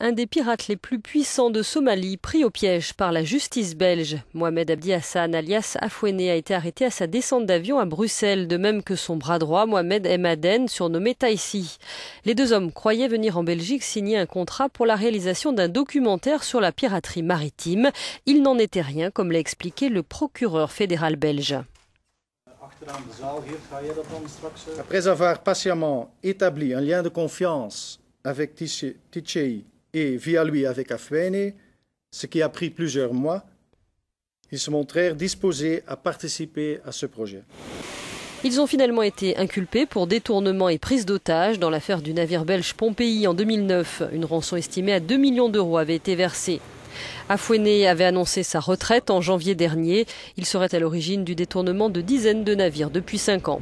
un des pirates les plus puissants de Somalie, pris au piège par la justice belge. Mohamed Abdi Hassan, alias Afouene, a été arrêté à sa descente d'avion à Bruxelles, de même que son bras droit, Mohamed M. Aden, surnommé Taïsi. Les deux hommes croyaient venir en Belgique signer un contrat pour la réalisation d'un documentaire sur la piraterie maritime. Il n'en était rien, comme l'a expliqué le procureur fédéral belge. Après avoir patiemment établi un lien de confiance avec Tichéi, et via lui avec Afwene, ce qui a pris plusieurs mois, ils se montrèrent disposés à participer à ce projet. Ils ont finalement été inculpés pour détournement et prise d'otage dans l'affaire du navire belge Pompéi en 2009. Une rançon estimée à 2 millions d'euros avait été versée. Afouéné avait annoncé sa retraite en janvier dernier. Il serait à l'origine du détournement de dizaines de navires depuis cinq ans.